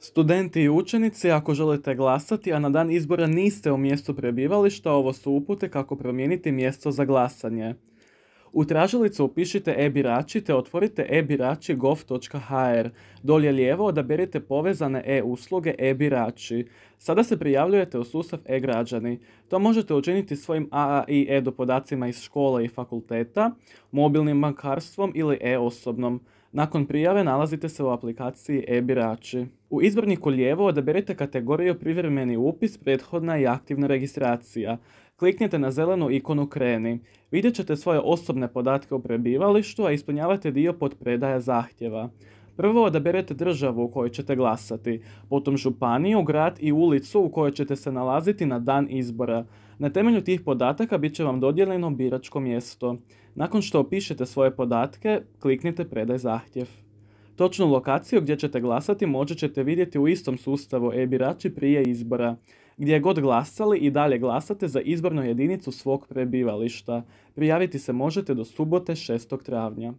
Studenti i učenici, ako želite glasati, a na dan izbora niste u mjestu prebivališta, ovo su upute kako promijeniti mjesto za glasanje. U tražilicu upišite e-birači te otvorite e-birači Dolje lijevo odaberite povezane e-usluge e-birači. Sada se prijavljujete u sustav e-građani. To možete učiniti svojim AAI do podacima iz škole i fakulteta, mobilnim bankarstvom ili e-osobnom. Nakon prijave nalazite se u aplikaciji e-birači. U izborniku lijevo odaberite kategoriju privremeni upis, prethodna i aktivna registracija. Kliknite na zelenu ikonu Kreni. Vidjet ćete svoje osobne podatke o prebivalištu, a ispunjavate dio pod predaja zahtjeva. Prvo odaberete državu u kojoj ćete glasati, potom županiju, grad i ulicu u kojoj ćete se nalaziti na dan izbora. Na temelju tih podataka bit će vam dodijeljeno biračko mjesto. Nakon što opišete svoje podatke, kliknite Predaj zahtjev. Točnu lokaciju gdje ćete glasati moći ćete vidjeti u istom sustavu e-birači prije izbora gdje god glasali i dalje glasate za izbornu jedinicu svog prebivališta. Prijaviti se možete do subote 6. travnja.